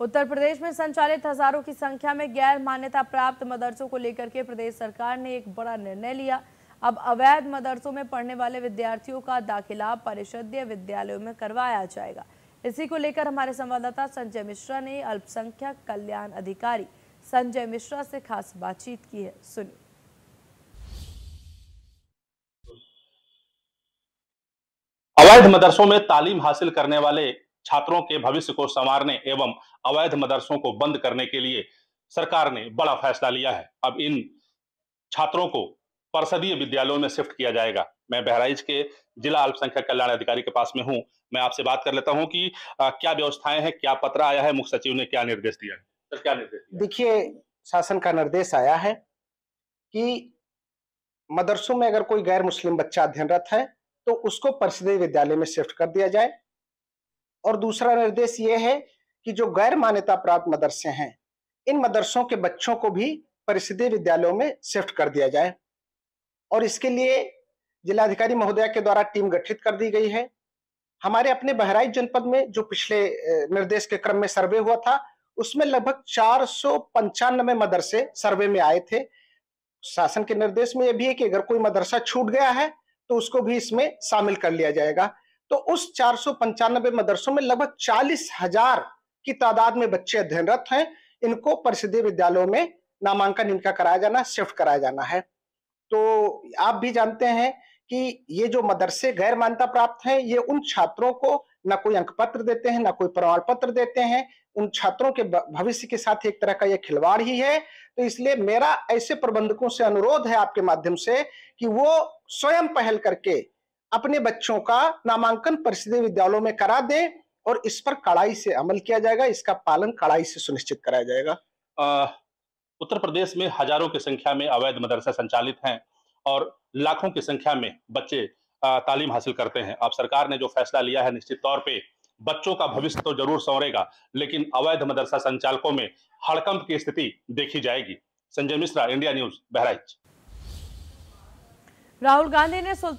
उत्तर प्रदेश में संचालित हजारों की संख्या में गैर मान्यता प्राप्त मदरसों को लेकर के प्रदेश सरकार ने एक बड़ा निर्णय लिया अब अवैध मदरसों में पढ़ने वाले विद्यार्थियों का दाखिला परिषदीय विद्यालयों में करवाया जाएगा इसी को लेकर हमारे संवाददाता संजय मिश्रा ने अल्पसंख्यक कल्याण अधिकारी संजय मिश्रा से खास बातचीत की है सुनिए अवैध मदरसों में तालीम हासिल करने वाले छात्रों के भविष्य को संवारने एवं अवैध मदरसों को बंद करने के लिए सरकार ने बड़ा फैसला लिया है अब इन छात्रों को परसदीय विद्यालयों में शिफ्ट किया जाएगा मैं बहराइच के जिला अल्पसंख्यक कल्याण अधिकारी के पास में हूं मैं आपसे बात कर लेता हूं कि क्या व्यवस्थाएं हैं क्या पत्र आया है मुख्य सचिव ने क्या निर्देश दिया है क्या निर्देश देखिए शासन का निर्देश आया है कि मदरसों में अगर कोई गैर मुस्लिम बच्चा अध्ययनरत है तो उसको परसदीय विद्यालय में शिफ्ट कर दिया जाए और दूसरा निर्देश ये है कि जो गैर मान्यता प्राप्त मदरसे हैं इन मदरसों के बच्चों को भी परिषदीय विद्यालयों में शिफ्ट कर दिया जाए और इसके लिए जिलाधिकारी महोदय के द्वारा टीम गठित कर दी गई है हमारे अपने बहराइच जनपद में जो पिछले निर्देश के क्रम में सर्वे हुआ था उसमें लगभग चार सौ मदरसे सर्वे में आए थे शासन के निर्देश में यह भी है कि अगर कोई मदरसा छूट गया है तो उसको भी इसमें शामिल कर लिया जाएगा तो उस चार मदरसों में लगभग चालीस हजार की तादाद में बच्चे अध्ययनरत हैं इनको परिषदीय विद्यालयों में नामांकन इनका कराया जाना शिफ्ट कराया जाना है तो आप भी जानते हैं कि ये जो मदरसे गैर मान्यता प्राप्त हैं ये उन छात्रों को ना कोई अंक पत्र देते हैं ना कोई प्रमाण पत्र देते हैं उन छात्रों के भविष्य के साथ एक तरह का यह खिलवाड़ ही है तो इसलिए मेरा ऐसे प्रबंधकों से अनुरोध है आपके माध्यम से कि वो स्वयं पहल करके अपने बच्चों का नामांकन परिषद विद्यालयों में करा दें और इस पर कड़ाई से अमल किया जाएगा इसका पालन कड़ाई से सुनिश्चित कराया जाएगा आ, उत्तर प्रदेश में हजारों की संख्या में अवैध मदरसे संचालित हैं और लाखों की संख्या में बच्चे आ, तालीम हासिल करते हैं अब सरकार ने जो फैसला लिया है निश्चित तौर पर बच्चों का भविष्य तो जरूर संवरेगा लेकिन अवैध मदरसा संचालकों में हड़कंप की स्थिति देखी जाएगी संजय मिश्रा इंडिया न्यूज बहराइच राहुल गांधी ने